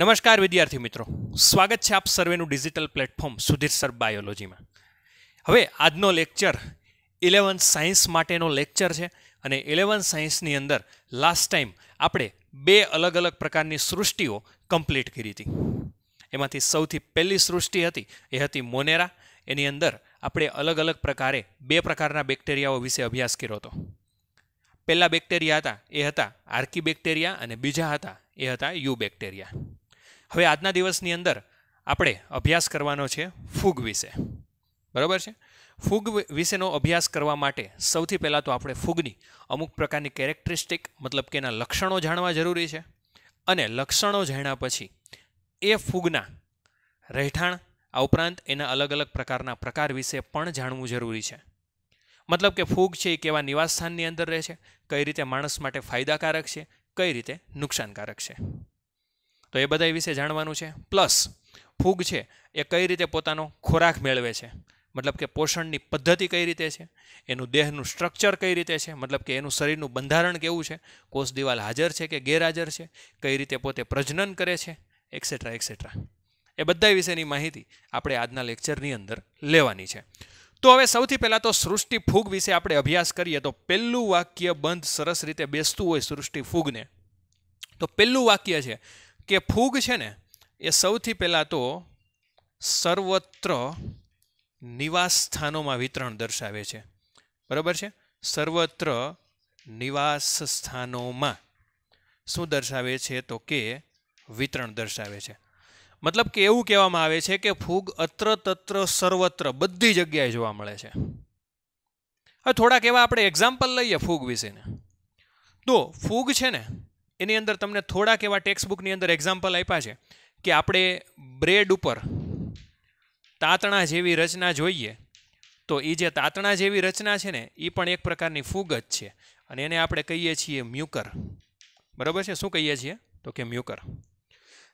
નમસ્કાર વિદ્યાર્થી મિત્રો સ્વાગત છે આપ સર્વેનું ડિજિટલ પ્લેટફોર્મ સુધીર સર બાયોલોજીમાં હવે આજનો લેક્ચર ઇલેવન સાયન્સ માટેનો લેક્ચર છે અને ઇલેવન સાયન્સની અંદર લાસ્ટ ટાઈમ આપણે બે અલગ અલગ પ્રકારની સૃષ્ટિઓ કમ્પ્લીટ કરી હતી એમાંથી સૌથી પહેલી સૃષ્ટિ હતી એ હતી મોનેરા એની અંદર આપણે અલગ અલગ પ્રકારે બે પ્રકારના બેક્ટેરિયાઓ વિશે અભ્યાસ કર્યો હતો પહેલાં બેક્ટેરિયા હતા એ હતા આર્કી બેક્ટેરિયા અને બીજા હતા એ હતા યુ બેક્ટેરિયા હવે આજના દિવસની અંદર આપણે અભ્યાસ કરવાનો છે ફૂગ વિશે બરાબર છે ફૂગ વિશેનો અભ્યાસ કરવા માટે સૌથી પહેલાં તો આપણે ફૂગની અમુક પ્રકારની કેરેક્ટરિસ્ટિક મતલબ કે એના લક્ષણો જાણવા જરૂરી છે અને લક્ષણો જાણ્યા પછી એ ફૂગના રહેઠાણ આ ઉપરાંત એના અલગ અલગ પ્રકારના પ્રકાર વિશે પણ જાણવું જરૂરી છે મતલબ કે ફૂગ છે એ કેવા નિવાસસ્થાનની અંદર રહે છે કઈ રીતે માણસ માટે ફાયદાકારક છે કઈ રીતે નુકસાનકારક છે તો એ બધા વિશે જાણવાનું છે પ્લસ ફૂગ છે એ કઈ રીતે પોતાનો ખોરાક મેળવે છે મતલબ કે પોષણની પદ્ધતિ કઈ રીતે છે એનું દેહનું સ્ટ્રક્ચર કઈ રીતે છે મતલબ કે એનું શરીરનું બંધારણ કેવું છે કોષ દિવાલ હાજર છે કે ગેરહાજર છે કઈ રીતે પોતે પ્રજનન કરે છે એક્સેટ્રા એક્સેટ્રા એ બધા વિશેની માહિતી આપણે આજના લેક્ચરની અંદર લેવાની છે તો હવે સૌથી પહેલાં તો સૃષ્ટિ ફૂગ વિશે આપણે અભ્યાસ કરીએ તો પહેલું વાક્ય બંધ સરસ રીતે બેસતું હોય સૃષ્ટિ ફૂગને તો પહેલું વાક્ય છે કે ફૂગ છે ને એ સૌથી પહેલાં તો સર્વત્ર નિવાસ સ્થાનોમાં વિતરણ દર્શાવે છે બરાબર છે સર્વત્ર નિવાસ સ્થાનોમાં શું દર્શાવે છે તો કે વિતરણ દર્શાવે છે મતલબ કે એવું કહેવામાં આવે છે કે ફૂગ અત્ર તત્ર સર્વત્ર બધી જગ્યાએ જોવા મળે છે હવે થોડાક એવા આપણે એક્ઝામ્પલ લઈએ ફૂગ વિશેને તો ફૂગ છે ને એની અંદર તમને થોડાક એવા ટેક્સ્ટબુકની અંદર એક્ઝામ્પલ આપ્યા છે કે આપણે બ્રેડ ઉપર તાતણા જેવી રચના જોઈએ તો એ જે તાતણા જેવી રચના છે ને એ પણ એક પ્રકારની ફૂગ જ છે અને એને આપણે કહીએ છીએ મ્યુકર બરાબર છે શું કહીએ છીએ તો કે મ્યુકર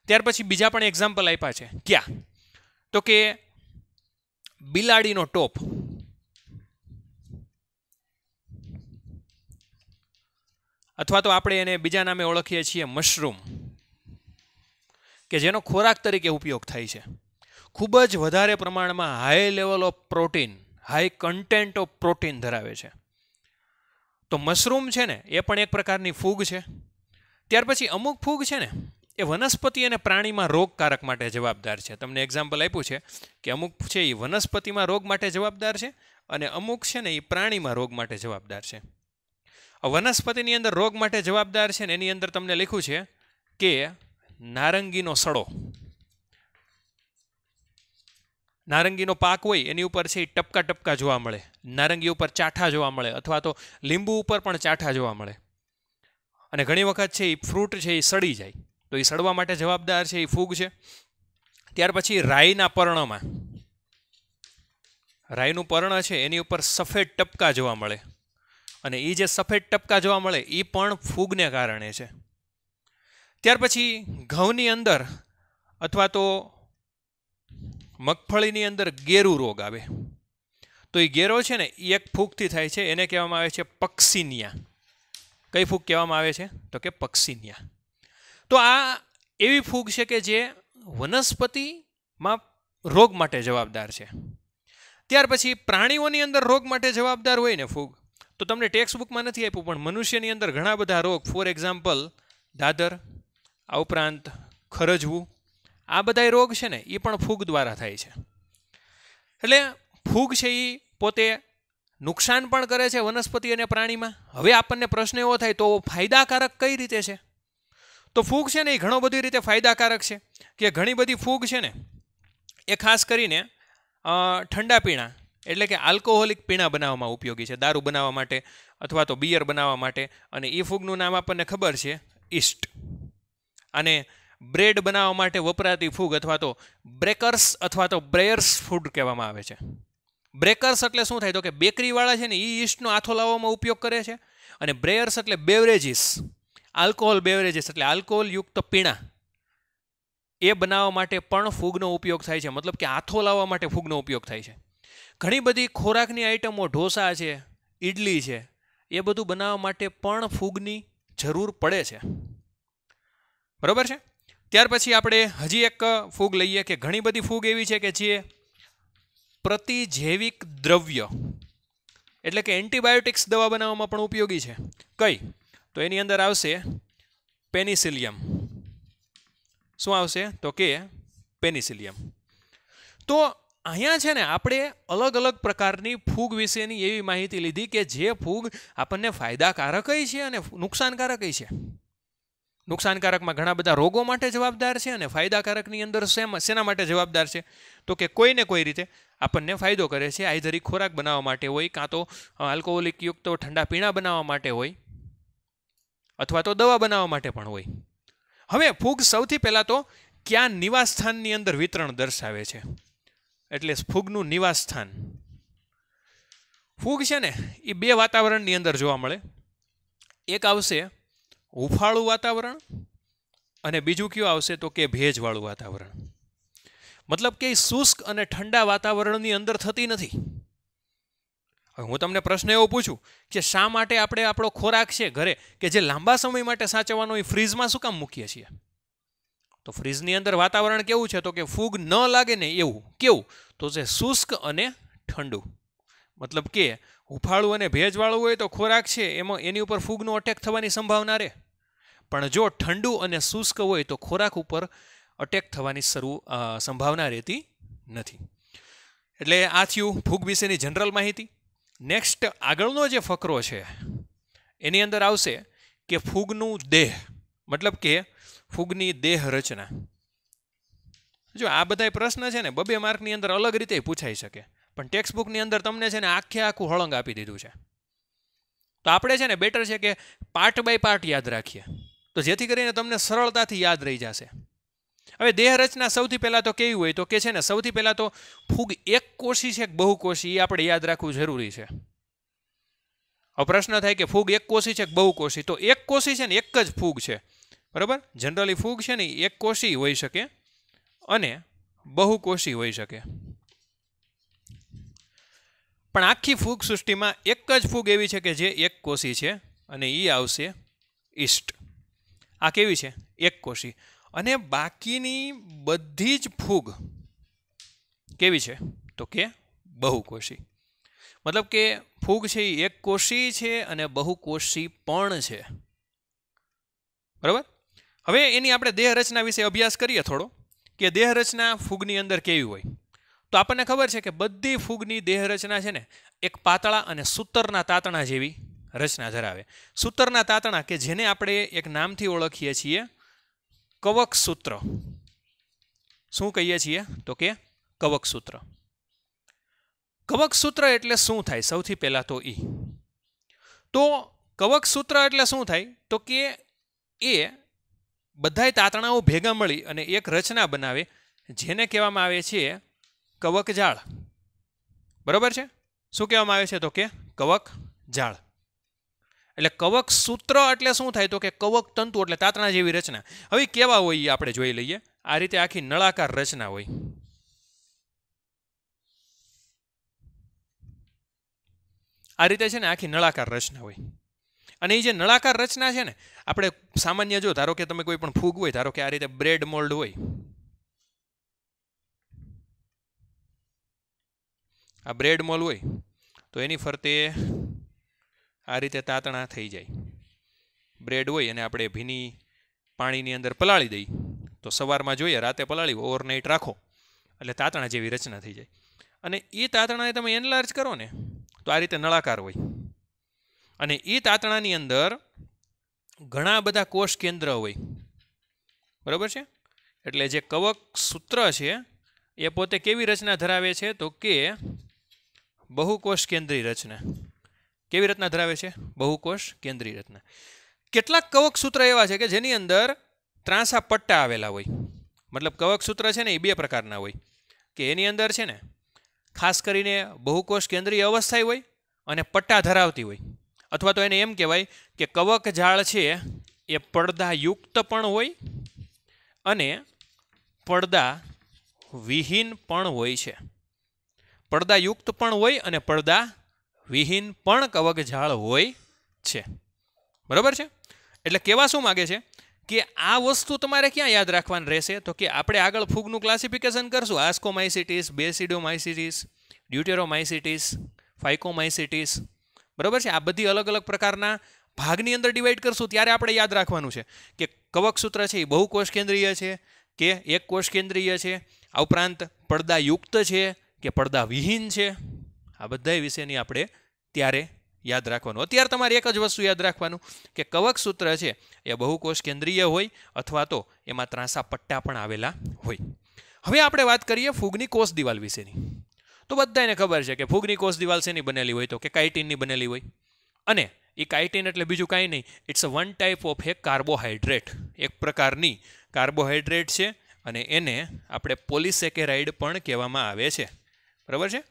ત્યાર પછી બીજા પણ એક્ઝામ્પલ આપ્યા છે ક્યાં તો કે બિલાડીનો ટોપ અથવા તો આપણે એને બીજા નામે ઓળખીએ છીએ મશરૂમ કે જેનો ખોરાક તરીકે ઉપયોગ થાય છે ખૂબ જ વધારે પ્રમાણમાં high level of protein high content of protein ધરાવે છે તો મશરૂમ છે ને એ પણ એક પ્રકારની ફૂગ છે ત્યાર પછી અમુક ફૂગ છે ને એ વનસ્પતિ અને પ્રાણીમાં રોગકારક માટે જવાબદાર છે તમને એક્ઝામ્પલ આપ્યું છે કે અમુક છે એ વનસ્પતિમાં રોગ માટે જવાબદાર છે અને અમુક છે ને એ પ્રાણીમાં રોગ માટે જવાબદાર છે વનસ્પતિની અંદર રોગ માટે જવાબદાર છે ને એની અંદર તમને લખ્યું છે કે નારંગીનો સડો નારંગીનો પાક હોય એની ઉપર છે એ ટપકા ટપકા જોવા મળે નારંગી ઉપર ચાઠા જોવા મળે અથવા તો લીંબુ ઉપર પણ ચાઠા જોવા મળે અને ઘણી વખત છે એ ફ્રૂટ છે એ સડી જાય તો એ સડવા માટે જવાબદાર છે એ ફૂગ છે ત્યાર પછી રાઈના પર્ણમાં રાઈનું પર્ણ છે એની ઉપર સફેદ ટપકા જોવા મળે અને એ જે સફેદ ટપકા જોવા મળે એ પણ ફૂગને કારણે છે ત્યાર પછી ઘઉંની અંદર અથવા તો મગફળીની અંદર ગેરુ રોગ આવે તો એ ગેરો છે ને એ એક ફૂગથી થાય છે એને કહેવામાં આવે છે પક્ષીનિયા કઈ ફૂગ કહેવામાં આવે છે તો કે પક્ષીનિયા તો આ એવી ફૂગ છે કે જે વનસ્પતિમાં રોગ માટે જવાબદાર છે ત્યાર પછી પ્રાણીઓની અંદર રોગ માટે જવાબદાર હોય ને ફૂગ તો તમને ટેક્સ્ટ બુકમાં નથી આપ્યું પણ મનુષ્યની અંદર ઘણા બધા રોગ ફોર એક્ઝામ્પલ દાદર આ ઉપરાંત ખરજવું આ બધા રોગ છે ને એ પણ ફૂગ દ્વારા થાય છે એટલે ફૂગ છે એ પોતે નુકસાન પણ કરે છે વનસ્પતિ અને પ્રાણીમાં હવે આપણને પ્રશ્ન એવો થાય તો ફાયદાકારક કઈ રીતે છે તો ફૂગ છે ને એ ઘણો બધી રીતે ફાયદાકારક છે કે ઘણી બધી ફૂગ છે ને એ ખાસ કરીને ઠંડા પીણા એટલે કે આલ્કોહોલિક પીણા બનાવવામાં ઉપયોગી છે દારૂ બનાવવા માટે અથવા તો બિયર બનાવવા માટે અને એ ફૂગનું નામ આપણને ખબર છે ઈસ્ટ અને બ્રેડ બનાવવા માટે વપરાતી ફૂગ અથવા તો બ્રેકર્સ અથવા તો બ્રેયર્સ ફૂડ કહેવામાં આવે છે બ્રેકર્સ એટલે શું થાય તો કે બેકરીવાળા છે ને એ ઈસ્ટનો આથો લાવવામાં ઉપયોગ કરે છે અને બ્રેયર્સ એટલે બેવરેજીસ આલ્કોહોલ બેવરેજીસ એટલે આલ્કોહોલયુક્ત પીણા એ બનાવવા માટે પણ ફૂગનો ઉપયોગ થાય છે મતલબ કે આથો લાવવા માટે ફૂગનો ઉપયોગ થાય છે ઘણી બધી ખોરાકની આઇટમો ઢોસા છે ઇડલી છે એ બધું બનાવવા માટે પણ ફૂગની જરૂર પડે છે બરાબર છે ત્યાર પછી આપણે હજી એક ફૂગ લઈએ કે ઘણી બધી ફૂગ એવી છે કે જે પ્રતિજૈવિક દ્રવ્ય એટલે કે એન્ટીબાયોટિક્સ દવા બનાવવામાં પણ ઉપયોગી છે કઈ તો એની અંદર આવશે પેનિસિલિયમ શું આવશે તો કે પેનિસિલિયમ તો અહીંયા છે ને આપણે અલગ અલગ પ્રકારની ફૂગ વિશેની એવી માહિતી લીધી કે જે ફૂગ આપણને ફાયદાકારકય છે અને નુકસાનકારકય છે નુકસાનકારકમાં ઘણા બધા રોગો માટે જવાબદાર છે અને ફાયદાકારકની અંદર શેના માટે જવાબદાર છે તો કે કોઈને કોઈ રીતે આપણને ફાયદો કરે છે આઈધરી ખોરાક બનાવવા માટે હોય કાં તો આલ્કોહોલિક યુક્ત ઠંડા પીણા બનાવવા માટે હોય અથવા તો દવા બનાવવા માટે પણ હોય હવે ફૂગ સૌથી પહેલાં તો ક્યાં નિવાસસ્થાનની અંદર વિતરણ દર્શાવે છે એટલે ફૂગનું નિવાસ સ્થાન ફૂગ છે ને એ બે વાતાવરણની અંદર જોવા મળે એક આવશે હુફાળું વાતાવરણ અને બીજું કયું આવશે તો કે ભેજવાળું વાતાવરણ મતલબ કે શુષ્ક અને ઠંડા વાતાવરણની અંદર થતી નથી હું તમને પ્રશ્ન એવો પૂછું કે શા માટે આપણે આપણો ખોરાક છે ઘરે કે જે લાંબા સમય માટે સાચવવાનો એ ફ્રીજમાં શું કામ મૂકીએ છીએ તો ફ્રીજની અંદર વાતાવરણ કેવું છે તો કે ફૂગ ન લાગે ને એવું કેવું તો જે શુષ્ક અને ઠંડુ મતલબ કે હુફાળું અને ભેજવાળું હોય તો ખોરાક છે એમાં એની ઉપર ફૂગનો અટેક થવાની સંભાવના રહે પણ જો ઠંડુ અને શુષ્ક હોય તો ખોરાક ઉપર અટેક થવાની શરૂ સંભાવના રહેતી નથી એટલે આ થયું ફૂગ વિશેની જનરલ માહિતી નેક્સ્ટ આગળનો જે ફકરો છે એની અંદર આવશે કે ફૂગનું દેહ મતલબ કે ફૂગની દેહ રચના જો આ બધા પ્રશ્ન છે ને બબે માર્કની અંદર અલગ રીતે પૂછાઈ શકે પણ ટેક્સ્ટ બુકની અંદર તમને છે ને આખે આખું હળંગ આપી દીધું છે તો આપણે છે ને બેટર છે કે પાર્ટ બાય પાર્ટ યાદ રાખીએ તો જેથી કરીને તમને સરળતાથી યાદ રહી જશે હવે દેહ રચના સૌથી પહેલાં તો કેવી હોય તો કે છે ને સૌથી પહેલાં તો ફૂગ એક કોશી છે કે બહુ કોશી એ આપણે યાદ રાખવું જરૂરી છે હવે પ્રશ્ન થાય કે ફૂગ એક કોશી છે કે બહુ કોશી તો એક કોશી છે ને એક જ ફૂગ છે બરાબર જનરલી ફૂગ છે ને એક કોષી હોઈ શકે અને બહુ બહુકોષી હોઈ શકે પણ આખી ફૂગ સૃષ્ટિમાં એક જ ફૂગ એવી છે કે જે એક કોષી છે અને એ આવશે ઈસ્ટ આ કેવી છે એક કોષી અને બાકીની બધી જ ફૂગ કેવી છે તો કે બહુકોષી મતલબ કે ફૂગ છે એ એક કોષી છે અને બહુકોષી પણ છે બરાબર હવે એની આપણે દેહરચના વિશે અભ્યાસ કરીએ થોડો કે દેહરચના ફૂગની અંદર કેવી હોય તો આપણને ખબર છે કે બધી ફૂગની દેહરચના છે ને એક પાતળા અને સૂતરના તાતણા જેવી રચના ધરાવે સૂતરના તાતણા કે જેને આપણે એક નામથી ઓળખીએ છીએ કવક સૂત્ર શું કહીએ છીએ તો કે કવક સૂત્ર કવક સૂત્ર એટલે શું થાય સૌથી પહેલાં તો એ તો કવક સૂત્ર એટલે શું થાય તો કે એ બધાય તાતણાઓ ભેગા મળી અને એક રચના બનાવે જેને કહેવામાં આવે છે કવકજાળ બરાબર છે શું કહેવામાં આવે છે તો કે કવક જાળ એટલે કવક સૂત્ર એટલે શું થાય તો કે કવક તંતુ એટલે તાતણા જેવી રચના હવે કેવા હોય એ આપણે જોઈ લઈએ આ રીતે આખી નળાકાર રચના હોય આ રીતે છે ને આખી નળાકાર રચના હોય અને એ જે નળાકાર રચના છે ને આપણે સામાન્ય જો ધારો કે તમે કોઈ પણ ફૂગ હોય ધારો કે આ રીતે બ્રેડ મોલ્ડ હોય આ બ્રેડ મોલ હોય તો એની ફરતે આ રીતે તાતણા થઈ જાય બ્રેડ હોય અને આપણે ભીની પાણીની અંદર પલાળી દઈ તો સવારમાં જોઈએ રાતે પલાળી ઓવરનાઇટ રાખો એટલે તાતણા જેવી રચના થઈ જાય અને એ તાતણાને તમે એનલાર્જ કરો ને તો આ રીતે નળાકાર હોય અને એ તાતણાની અંદર ઘણા બધા કોષ કેન્દ્ર હોય બરાબર છે એટલે જે કવક સૂત્ર છે એ પોતે કેવી રચના ધરાવે છે તો કે બહુકોષ કેન્દ્રીય રચના કેવી રચના ધરાવે છે બહુકોષ કેન્દ્રીય રચના કેટલાક કવક સૂત્ર એવા છે કે જેની અંદર ત્રાંસા પટ્ટા આવેલા હોય મતલબ કવક સૂત્ર છે ને એ બે પ્રકારના હોય કે એની અંદર છે ને ખાસ કરીને બહુકોષ કેન્દ્રીય અવસ્થાય હોય અને પટ્ટા ધરાવતી હોય અથવા તો એને એમ કહેવાય કે કવક ઝાડ છે એ પડદાયુક્ત પણ હોય અને પડદા વિહીન પણ હોય છે પડદાયુક્ત પણ હોય અને પડદા વિહીન પણ કવક ઝાડ હોય છે બરાબર છે એટલે કેવા શું માગે છે કે આ વસ્તુ તમારે ક્યાં યાદ રાખવાની રહેશે તો કે આપણે આગળ ફૂગનું ક્લાસિફિકેશન કરશું આસ્કોમાઇસિટીસ બેસિડોમાઇસિટીસ ડ્યુટેરોમાઇસિટીસ ફાઇકોમાઇસિટીસ બરાબર છે આ બધી અલગ અલગ પ્રકારના ભાગની અંદર ડિવાઈડ કરશું ત્યારે આપણે યાદ રાખવાનું છે કે કવક સૂત્ર છે એ બહુ કોષ કેન્દ્રીય છે કે એક કોષ કેન્દ્રીય છે આ ઉપરાંત પડદાયુક્ત છે કે પડદા વિહીન છે આ બધા વિશેની આપણે ત્યારે યાદ રાખવાનું અત્યારે તમારે એક જ વસ્તુ યાદ રાખવાનું કે કવક સૂત્ર છે એ બહુ બહુકોષ કેન્દ્રીય હોય અથવા તો એમાં ત્રાંસા પટ્ટા પણ આવેલા હોય હવે આપણે વાત કરીએ ફૂગની કોષ દિવાલ વિશેની તો બધાને ખબર છે કે ફૂગની કોષ દિવાલ શેની બનેલી હોય તો કે કાઇટિનની બનેલી હોય અને એ કાઇટિન એટલે બીજું કાંઈ નહીં it's a one type of a carbohydrate એક પ્રકારની કાર્બોહાઈડ્રેટ છે અને એને આપણે પોલિસેકેરાઇડ પણ કહેવામાં આવે છે બરાબર છે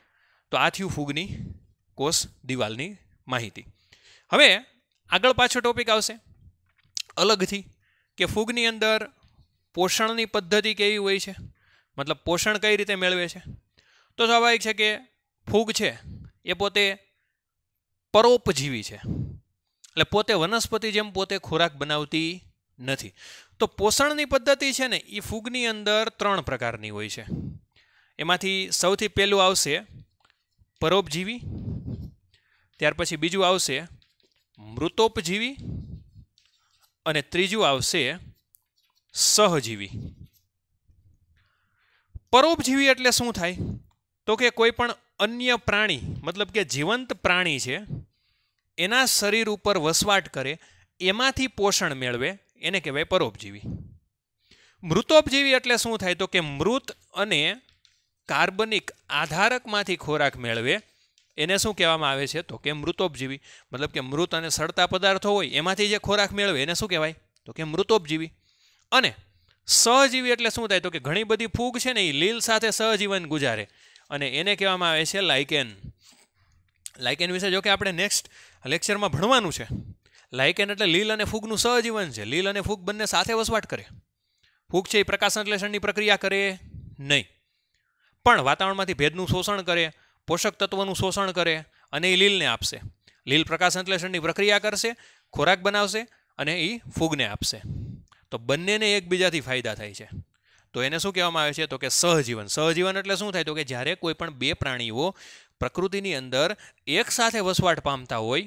તો આ થયું ફૂગની કોષ દિવાલની માહિતી હવે આગળ પાછો ટોપિક આવશે અલગથી કે ફૂગની અંદર પોષણની પદ્ધતિ કેવી હોય છે મતલબ પોષણ કઈ રીતે મેળવે છે તો સ્વાભાવિક છે કે ફૂગ છે એ પોતે પરોપજીવી છે એટલે પોતે વનસ્પતિ જેમ પોતે ખોરાક બનાવતી નથી તો પોષણની પદ્ધતિ છે ને એ ફૂગની અંદર ત્રણ પ્રકારની હોય છે એમાંથી સૌથી પહેલું આવશે પરોપજીવી ત્યાર પછી બીજું આવશે મૃતોપજીવી અને ત્રીજું આવશે સહજીવી પરોપજીવી એટલે શું થાય તો કે કોઈ પણ અન્ય પ્રાણી મતલબ કે જીવંત પ્રાણી છે એના શરીર ઉપર વસવાટ કરે એમાંથી પોષણ મેળવે એને કહેવાય પરોપજીવી મૃતોપજીવી એટલે શું થાય તો કે મૃત અને કાર્બનિક આધારકમાંથી ખોરાક મેળવે એને શું કહેવામાં આવે છે તો કે મૃતોપજીવી મતલબ કે મૃત અને સડતા પદાર્થો હોય એમાંથી જે ખોરાક મેળવે એને શું કહેવાય તો કે મૃતોપજીવી અને સહજીવી એટલે શું થાય તો કે ઘણી બધી ફૂગ છે ને એ લીલ સાથે સહજીવન ગુજારે અને એને કહેવામાં આવે છે લાઇકેન લાઇકેન વિશે જો કે આપણે નેક્સ્ટ લેક્ચરમાં ભણવાનું છે લાઇકેન એટલે લીલ અને ફૂગનું સહજીવન છે લીલ અને ફૂગ બંને સાથે વસવાટ કરે ફૂગ છે એ પ્રકાશસંશ્લેષણની પ્રક્રિયા કરે નહીં પણ વાતાવરણમાંથી ભેદનું શોષણ કરે પોષક તત્વોનું શોષણ કરે અને એ લીલને આપશે લીલ પ્રકાશસંશ્લેષણની પ્રક્રિયા કરશે ખોરાક બનાવશે અને એ ફૂગને આપશે તો બંનેને એકબીજાથી ફાયદા થાય છે તો એને શું કહેવામાં આવે છે તો કે સહજીવન સહજીવન એટલે શું થાય તો કે જ્યારે કોઈ પણ બે પ્રાણીઓ પ્રકૃતિની અંદર એકસાથે વસવાટ પામતા હોય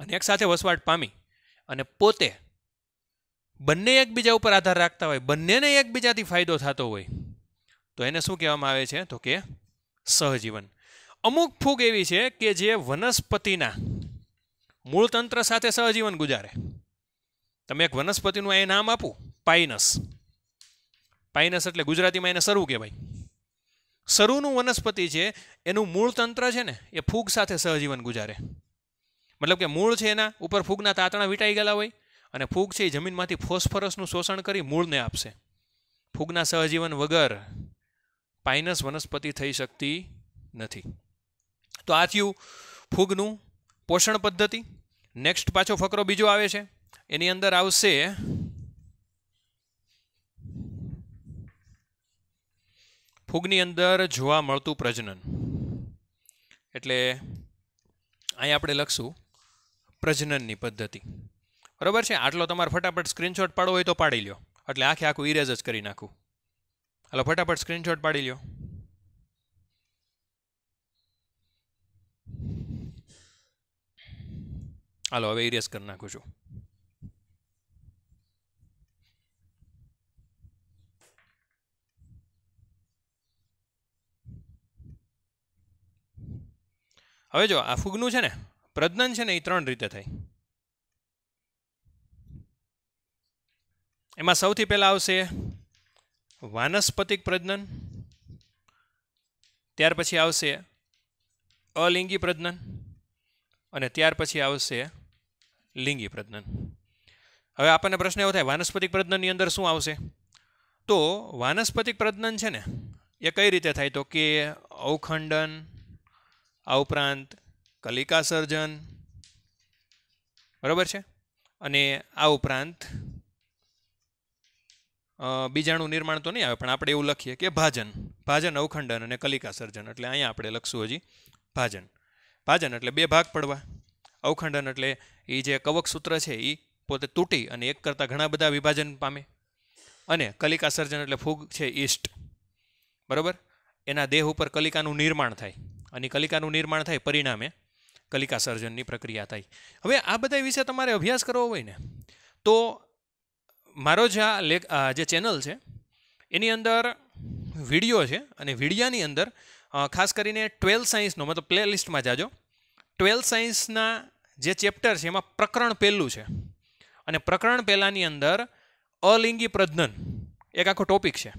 અને એકસાથે વસવાટ પામી અને પોતે બંને એકબીજા ઉપર આધાર રાખતા હોય બંનેને એકબીજાથી ફાયદો થતો હોય તો એને શું કહેવામાં આવે છે તો કે સહજીવન અમુક ફૂગ એવી છે કે જે વનસ્પતિના મૂળતંત્ર સાથે સહજીવન ગુજારે તમે એક વનસ્પતિનું અહીં નામ આપું પાઇનસ પાઇનસ એટલે ગુજરાતીમાં એને સરુ કહેવાય સરુનું વનસ્પતિ છે એનું મૂળ તંત્ર છે ને એ ફૂગ સાથે સહજીવન ગુજારે મતલબ કે મૂળ છે એના ઉપર ફૂગના તાતણા વીટાઈ ગયેલા હોય અને ફૂગ છે એ જમીનમાંથી ફોસ્ફરસનું શોષણ કરી મૂળને આપશે ફૂગના સહજીવન વગર પાઇનસ વનસ્પતિ થઈ શકતી નથી તો આ થયું ફૂગનું પોષણ પદ્ધતિ નેક્સ્ટ પાછો ફકરો બીજો આવે છે એની અંદર આવશે ફૂગની અંદર જોવા મળતું પ્રજનન એટલે અહીં આપણે લખશું પ્રજનનની પદ્ધતિ બરાબર છે આટલો તમારે ફટાફટ સ્ક્રીનશોટ પાડવો હોય તો પાડી લ્યો એટલે આખે આખું ઇરેઝ જ કરી નાખું હાલો ફટાફટ સ્ક્રીનશોટ પાડી લ્યો હાલો હવે ઇરેઝ કરી નાખું છું હવે જો આ ફૂગનું છે ને પ્રજ્ઞન છે ને એ ત્રણ રીતે થાય એમાં સૌથી પહેલાં આવશે વાનસ્પતિક પ્રજ્ઞન ત્યાર પછી આવશે અલિંગી પ્રજ્ઞન અને ત્યાર પછી આવશે લિંગી પ્રજ્ઞન હવે આપણને પ્રશ્ન એવો થાય વાનસ્પતિક પ્રજ્ઞનની અંદર શું આવશે તો વાનસ્પતિક પ્રજ્ઞન છે ને એ કઈ રીતે થાય તો કે અવખંડન આ ઉપરાંત કલિકા સર્જન બરાબર છે અને આ ઉપરાંત બીજાણું નિર્માણ તો નહીં આવે પણ આપણે એવું લખીએ કે ભાજન ભાજન અવખંડન અને કલિકા સર્જન એટલે અહીંયા આપણે લખશું હજી ભાજન ભાજન એટલે બે ભાગ પડવા અવખંડન એટલે એ જે કવક સૂત્ર છે એ પોતે તૂટી અને એક કરતાં ઘણા બધા વિભાજન પામે અને કલિકા સર્જન એટલે ફૂગ છે ઈસ્ટ બરાબર એના દેહ ઉપર કલિકાનું નિર્માણ થાય અને કલિકાનું નિર્માણ થાય પરિણામે કલિકા સર્જનની પ્રક્રિયા થાય હવે આ બધા વિશે તમારે અભ્યાસ કરવો હોય ને તો મારો જે આ લેખ જે ચેનલ છે એની અંદર વિડીયો છે અને વિડીયાની અંદર ખાસ કરીને ટ્વેલ્થ સાયન્સનો મતલબ પ્લે લિસ્ટમાં જાજો ટ્વેલ્થ સાયન્સના જે ચેપ્ટર છે એમાં પ્રકરણ પહેલું છે અને પ્રકરણ પહેલાંની અંદર અલિંગી પ્રજ્ઞન એક આખો ટોપિક છે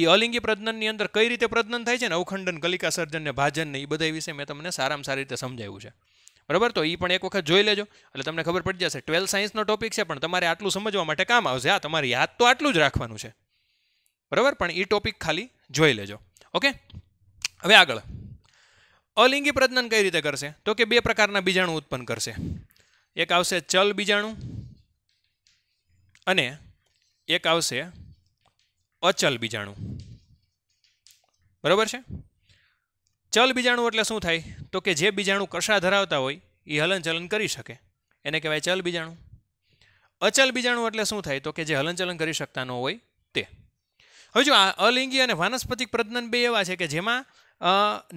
એ અલિંગી પ્રજ્ઞનની અંદર કઈ રીતે પ્રજ્ઞન થાય છે ને અવખંડન કલિકા સર્જન ને ભાજન ને એ બધા વિશે મેં તમને સારામાં સારી રીતે સમજાવ્યું છે બરાબર તો એ પણ એક વખત જોઈ લેજો એટલે તમને ખબર પડી જશે ટ્વેલ્થ સાયન્સનો ટોપિક છે પણ તમારે આટલું સમજવા માટે કામ આવશે આ તમારે યાદ તો આટલું જ રાખવાનું છે બરાબર પણ એ ટોપિક ખાલી જોઈ લેજો ઓકે હવે આગળ અલિંગી પ્રજનન કઈ રીતે કરશે તો કે બે પ્રકારના બીજાણુ ઉત્પન્ન કરશે એક આવશે ચલ બીજાણુ અને એક આવશે અચલ બીજાણું બરાબર છે ચલ બીજાણું એટલે શું થાય તો કે જે બીજાણું કશા ધરાવતા હોય એ હલનચલન કરી શકે એને કહેવાય ચલ બીજાણું અચલ બીજાણું એટલે શું થાય તો કે જે હલનચલન કરી શકતા ન હોય તે હવે જો આ અલિંગી અને વાનસ્પતિક પ્રજનન બે એવા છે કે જેમાં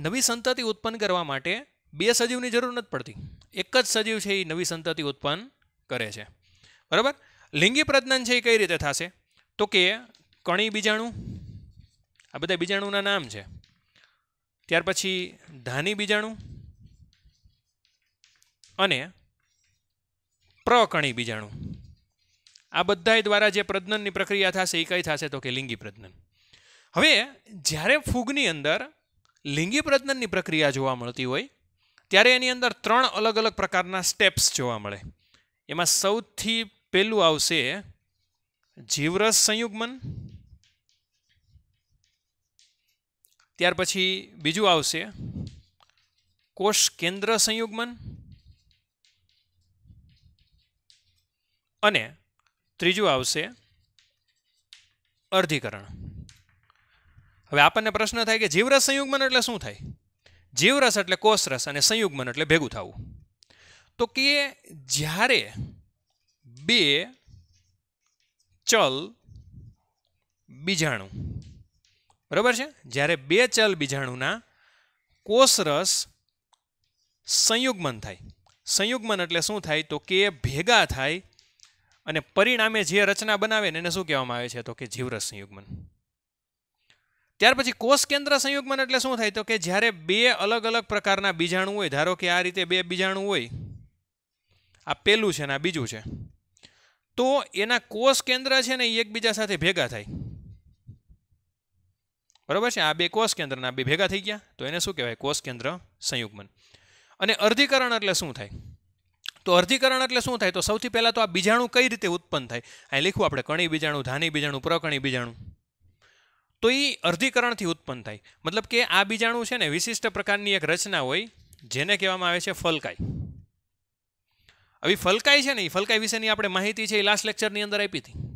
નવી સંતતિ ઉત્પન્ન કરવા માટે બે સજીવની જરૂર નથી પડતી એક જ સજીવ છે એ નવી સંતતિ ઉત્પન્ન કરે છે બરાબર લિંગી પ્રજનન છે એ કઈ રીતે થશે તો કે કણી બીજાણુ આ બધા બીજાણુના નામ છે ત્યાર પછી ધાની બીજાણુ અને પ્રકણી બીજાણુ આ બધાય દ્વારા જે પ્રજનનની પ્રક્રિયા થશે એ કઈ થશે તો કે લિંગી પ્રજનન હવે જ્યારે ફૂગની અંદર લિંગી પ્રજનનની પ્રક્રિયા જોવા મળતી હોય ત્યારે એની અંદર ત્રણ અલગ અલગ પ્રકારના સ્ટેપ્સ જોવા મળે એમાં સૌથી પહેલું આવશે જીવરસ સંયુગમન ત્યાર પછી બીજું આવશે કોષ કેન્દ્ર સંયુગ્મન અને ત્રીજું આવશે અર્ધીકરણ હવે આપણને પ્રશ્ન થાય કે જીવરસ સંયુગ્મન એટલે શું થાય જીવરસ એટલે કોષરસ અને સંયુગમન એટલે ભેગું થવું તો કે જ્યારે બે ચલ બીજાણું બરાબર છે જ્યારે બે ચલ બીજાણુના કોષરસ સંયુગ્મન થાય સંયુગ્મન એટલે શું થાય તો કે ભેગા થાય અને પરિણામે જે રચના બનાવે ને એને શું કહેવામાં આવે છે તો કે જીવરસ સંયુગ્મન ત્યાર પછી કોષ કેન્દ્ર સંયુગ્મન એટલે શું થાય તો કે જ્યારે બે અલગ અલગ પ્રકારના બીજાણુ હોય ધારો કે આ રીતે બે બીજાણુ હોય આ પેલું છે ને આ બીજું છે તો એના કોષ કેન્દ્ર છે ને એ એકબીજા સાથે ભેગા થાય બરાબર છે આ બે કોષ કેન્દ્રના બે ભેગા થઈ ગયા તો એને શું કહેવાય કોષ કેન્દ્ર સંયુગ્મન અને અર્ધીકરણ એટલે શું થાય તો અર્ધીકરણ એટલે શું થાય તો સૌથી પહેલાં તો આ બીજાણુ કઈ રીતે ઉત્પન્ન થાય અહીં લખ્યું આપણે કણી બીજાણું ધાની બીજાણું પ્રકણી બીજાણું તો એ અર્ધીકરણથી ઉત્પન્ન થાય મતલબ કે આ બીજાણુ છે ને વિશિષ્ટ પ્રકારની એક રચના હોય જેને કહેવામાં આવે છે ફલકાઈ આવી ફલકાઈ છે ને એ ફલકાઈ વિશેની આપણે માહિતી છે એ લાસ્ટ લેક્ચરની અંદર આપી હતી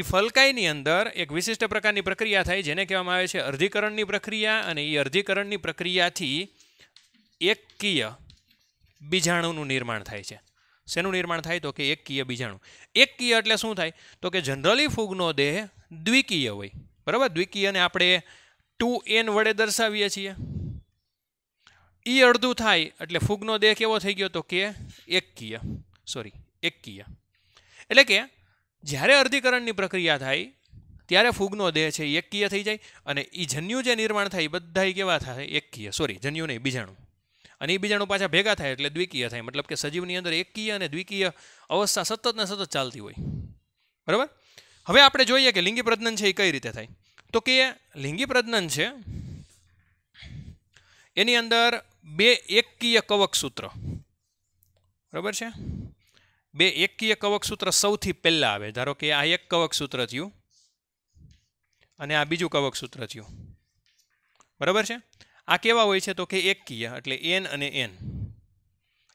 એ ફલકાઈની અંદર એક વિશિષ્ટ પ્રકારની પ્રક્રિયા થાય જેને કહેવામાં આવે છે અર્ધીકરણની પ્રક્રિયા અને એ અર્ધીકરણની પ્રક્રિયાથી એકકીય બીજાણુનું નિર્માણ થાય છે શેનું નિર્માણ થાય તો કે એકકીય બીજાણુ એકકીય એટલે શું થાય તો કે જનરલી ફૂગનો દેહ દ્વિકીય હોય બરાબર દ્વિકીયને આપણે ટુ એન વડે દર્શાવીએ છીએ એ અડધું થાય એટલે ફૂગનો દેહ કેવો થઈ ગયો તો કે એકકીય સોરી એકકીય એટલે કે જ્યારે અર્ધીકરણની પ્રક્રિયા થાય ત્યારે ફૂગનો દેહ છે એ એકકીય થઈ જાય અને એ જન્યુ જે નિર્માણ થાય એ બધા કેવા થાય એકકીય સોરી જન્યુ નહીં બીજાણુ અને એ બીજાણુ પાછા ભેગા થાય એટલે દ્વિકીય થાય મતલબ કે સજીવની અંદર એકકીય અને દ્વિકીય અવસ્થા સતત ને સતત ચાલતી હોય બરાબર હવે આપણે જોઈએ કે લિંગી પ્રજનન છે એ કઈ રીતે થાય તો કે લિંગી પ્રજનન છે એની અંદર બે એકકીય કવક સૂત્ર બરાબર છે બે એકીય કવક સૂત્ર સૌથી પહેલાં આવે ધારો કે આ એક કવક સૂત્ર થયું અને આ બીજું કવક સૂત્ર થયું બરાબર છે આ કેવા હોય છે તો કે એકકીય એટલે એન અને એન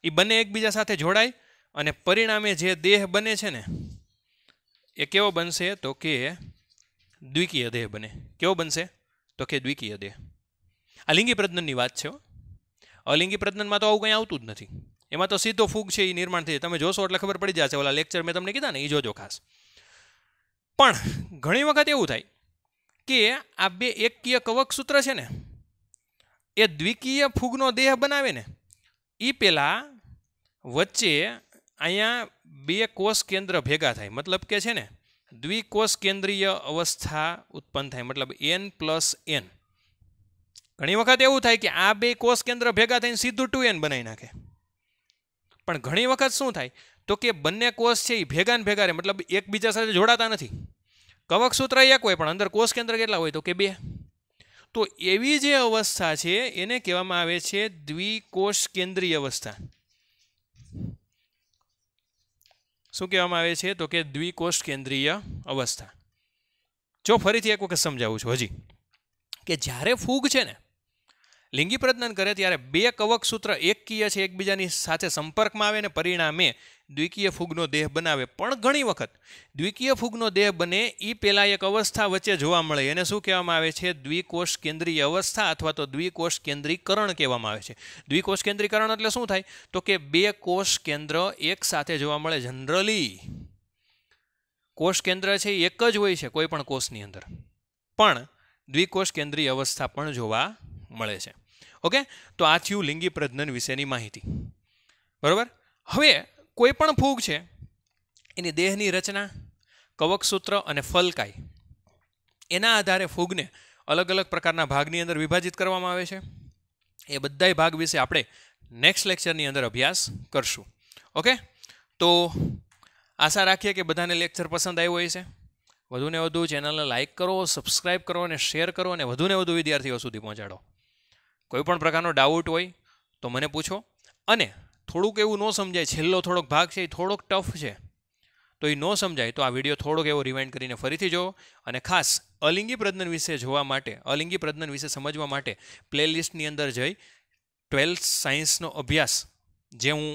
એ બંને એકબીજા સાથે જોડાય અને પરિણામે જે દેહ બને છે ને એ કેવો બનશે તો કે દ્વિકીય દેહ બને કેવો બનશે તો કે દ્વિકીય દેહ આ લિંગી પ્રજ્ઞનની વાત છે અલિંગી પ્રજ્ઞનમાં તો આવું કંઈ આવતું જ નથી એમાં તો સીધો ફૂગ છે એ નિર્માણ થઈ તમે જોશો એટલે ખબર પડી જશે ઓલા લેક્ચર મેં તમને કીધા ને એ જોજો ખાસ પણ ઘણી વખત એવું થાય કે આ બે એકકીય કવક સૂત્ર છે ને એ દ્વિકીય ફૂગનો દેહ બનાવે ને એ પહેલાં વચ્ચે અહીંયા બે કોષ કેન્દ્ર ભેગા થાય મતલબ કે છે ને દ્વિકોષ કેન્દ્રીય અવસ્થા ઉત્પન્ન થાય મતલબ એન પ્લસ એન ઘણી વખત એવું થાય કે આ બે કોષ કેન્દ્ર ભેગા થઈને સીધું ટુ એન બનાવી નાખે પણ ઘણી વખત શું થાય તો કે બંને કોષ છે એ ભેગાને ને ભેગા રહે મતલબ એકબીજા સાથે જોડાતા નથી કવક સૂત્ર એક હોય પણ અંદર કોષ કેન્દ્ર કેટલા હોય તો કે બે તો એવી જે અવસ્થા છે એને કહેવામાં આવે છે દ્વિકોષ કેન્દ્રીય અવસ્થા શું કહેવામાં આવે છે તો કે દ્વિકોષ કેન્દ્રીય અવસ્થા જો ફરીથી એક વખત સમજાવું છું હજી કે જ્યારે ફૂગ છે ને લિંગી પ્રજ્ઞાન કરે ત્યારે બે કવક સૂત્ર એકકીય છે એકબીજાની સાથે સંપર્કમાં આવે ને પરિણામે દ્વિકીય ફૂગનો દેહ બનાવે પણ ઘણી વખત દ્વિકીય ફૂગનો દેહ બને એ પહેલાં એક અવસ્થા વચ્ચે જોવા મળે એને શું કહેવામાં આવે છે દ્વિકોષ કેન્દ્રીય અવસ્થા અથવા તો દ્વિકોષ કેન્દ્રીકરણ કહેવામાં આવે છે દ્વિકોષ કેન્દ્રીકરણ એટલે શું થાય તો કે બે કોષ કેન્દ્ર એક સાથે જોવા મળે જનરલી કોષ કેન્દ્ર છે એક જ હોય છે કોઈ પણ કોષની અંદર પણ દ્વિકોષ કેન્દ્રીય અવસ્થા પણ જોવા મળે છે ઓકે તો આ થયું લિંગી પ્રજનન વિશેની માહિતી બરાબર હવે કોઈ પણ ફૂગ છે એની દેહની રચના કવકસૂત્ર અને ફલકાય એના આધારે ફૂગને અલગ અલગ પ્રકારના ભાગની અંદર વિભાજિત કરવામાં આવે છે એ બધાય ભાગ વિશે આપણે નેક્સ્ટ લેક્ચરની અંદર અભ્યાસ કરશું ઓકે તો આશા રાખીએ કે બધાને લેક્ચર પસંદ આવ્યું હોય છે વધુને વધુ ચેનલને લાઇક કરો સબસ્ક્રાઇબ કરો અને શેર કરો અને વધુને વધુ વિદ્યાર્થીઓ સુધી પહોંચાડો કોઈપણ પ્રકારનો ડાઉટ હોય તો મને પૂછો અને થોડુંક એવું ન સમજાય છેલ્લો થોડોક ભાગ છે એ થોડોક ટફ છે તો એ ન સમજાય તો આ વિડીયો થોડોક એવો રિવાઇન્ડ કરીને ફરીથી જોવો અને ખાસ અલિંગી પ્રજ્ઞન વિશે જોવા માટે અલિંગી પ્રજ્ઞન વિશે સમજવા માટે પ્લેલિસ્ટની અંદર જઈ ટ્વેલ્થ સાયન્સનો અભ્યાસ જે હું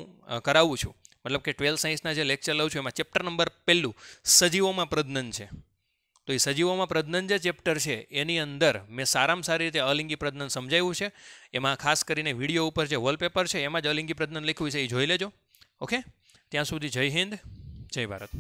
કરાવું છું મતલબ કે ટ્વેલ્થ સાયન્સના જે લેક્ચર લઉં છું એમાં ચેપ્ટર નંબર પહેલું સજીવોમાં પ્રજ્ઞન છે તો એ સજીવોમાં પ્રજનન જે ચેપ્ટર છે એની અંદર મેં સારામાં સારી રીતે અલિંગી પ્રજનન સમજાવ્યું છે એમાં ખાસ કરીને વિડીયો ઉપર જે વોલપેપર છે એમાં જ અલિંગી પ્રજનન લખ્યું છે એ જોઈ લેજો ઓકે ત્યાં સુધી જય હિન્દ જય ભારત